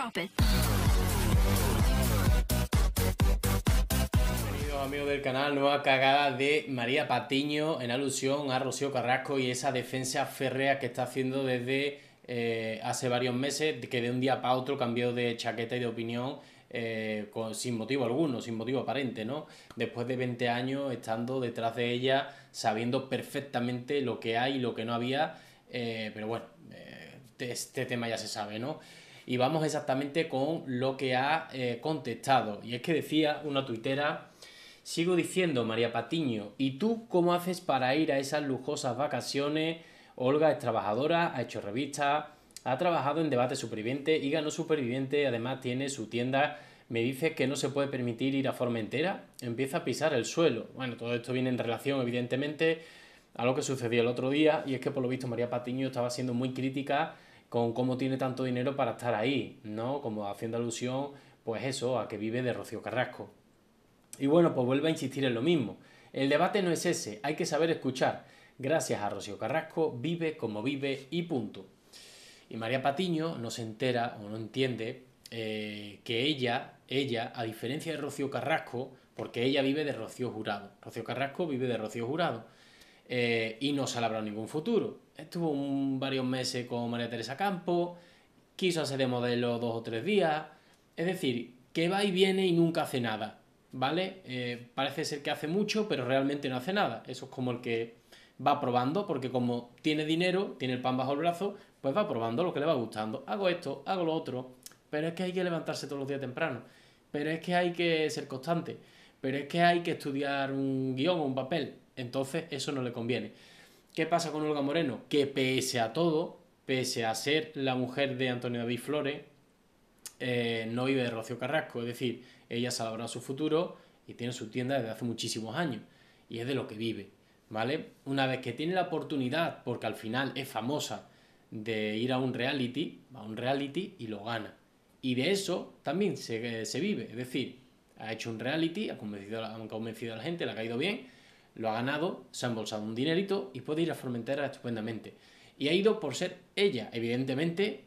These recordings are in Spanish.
Bienvenidos amigos del canal, nueva cagada de María Patiño en alusión a Rocío Carrasco y esa defensa férrea que está haciendo desde eh, hace varios meses, que de un día para otro cambió de chaqueta y de opinión eh, sin motivo alguno, sin motivo aparente, ¿no? Después de 20 años estando detrás de ella, sabiendo perfectamente lo que hay y lo que no había, eh, pero bueno, este tema ya se sabe, ¿no? y vamos exactamente con lo que ha eh, contestado. Y es que decía una tuitera, sigo diciendo María Patiño, ¿y tú cómo haces para ir a esas lujosas vacaciones? Olga es trabajadora, ha hecho revistas, ha trabajado en Debate Superviviente y ganó Superviviente, además tiene su tienda. Me dice que no se puede permitir ir a forma entera... empieza a pisar el suelo. Bueno, todo esto viene en relación, evidentemente, a lo que sucedió el otro día, y es que por lo visto María Patiño estaba siendo muy crítica con cómo tiene tanto dinero para estar ahí, ¿no? Como haciendo alusión, pues eso, a que vive de Rocío Carrasco. Y bueno, pues vuelve a insistir en lo mismo. El debate no es ese, hay que saber escuchar. Gracias a Rocío Carrasco, vive como vive y punto. Y María Patiño no se entera o no entiende eh, que ella, ella, a diferencia de Rocío Carrasco, porque ella vive de Rocío Jurado. Rocío Carrasco vive de Rocío Jurado. Eh, y no se ha ningún futuro estuvo varios meses con María Teresa Campo, quiso hacer de modelo dos o tres días, es decir, que va y viene y nunca hace nada, ¿vale? Eh, parece ser que hace mucho, pero realmente no hace nada. Eso es como el que va probando, porque como tiene dinero, tiene el pan bajo el brazo, pues va probando lo que le va gustando. Hago esto, hago lo otro, pero es que hay que levantarse todos los días temprano, pero es que hay que ser constante, pero es que hay que estudiar un guión o un papel, entonces eso no le conviene. ¿Qué pasa con Olga Moreno? Que pese a todo, pese a ser la mujer de Antonio David Flores, eh, no vive de Rocío Carrasco. Es decir, ella ha labrado su futuro y tiene su tienda desde hace muchísimos años. Y es de lo que vive, ¿vale? Una vez que tiene la oportunidad, porque al final es famosa, de ir a un reality, va a un reality y lo gana. Y de eso también se, eh, se vive. Es decir, ha hecho un reality, ha convencido, ha convencido a la gente, le ha caído bien lo ha ganado, se ha embolsado un dinerito y puede ir a Formentera estupendamente. Y ha ido por ser ella. Evidentemente,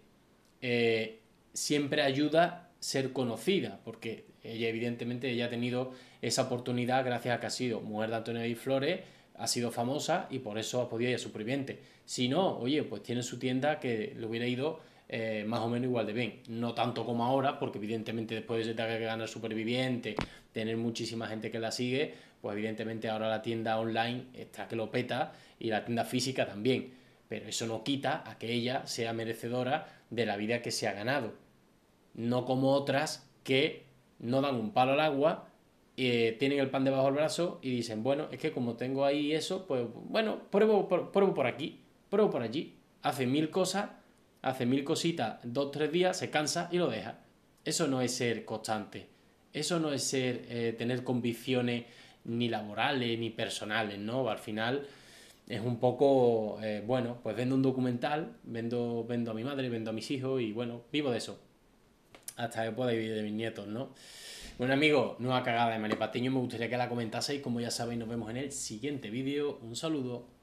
eh, siempre ayuda ser conocida, porque ella evidentemente ella ha tenido esa oportunidad gracias a que ha sido mujer de Antonio y Flores, ha sido famosa y por eso ha podido ir a superviviente. Si no, oye, pues tiene su tienda que le hubiera ido eh, más o menos igual de bien. No tanto como ahora, porque evidentemente después de que ganar superviviente, tener muchísima gente que la sigue, pues evidentemente ahora la tienda online está que lo peta y la tienda física también. Pero eso no quita a que ella sea merecedora de la vida que se ha ganado. No como otras que no dan un palo al agua, eh, tienen el pan debajo del brazo y dicen, bueno, es que como tengo ahí eso, pues bueno, pruebo, por aquí, pruebo por allí. Hace mil cosas, hace mil cositas, dos, tres días, se cansa y lo deja. Eso no es ser constante. Eso no es ser, eh, tener convicciones ni laborales ni personales, ¿no? Al final es un poco, eh, bueno, pues vendo un documental, vendo, vendo a mi madre, vendo a mis hijos y bueno, vivo de eso. Hasta que pueda vivir de mis nietos, ¿no? Bueno, amigos, nueva cagada de María Patiño, me gustaría que la comentaseis. Como ya sabéis, nos vemos en el siguiente vídeo. Un saludo.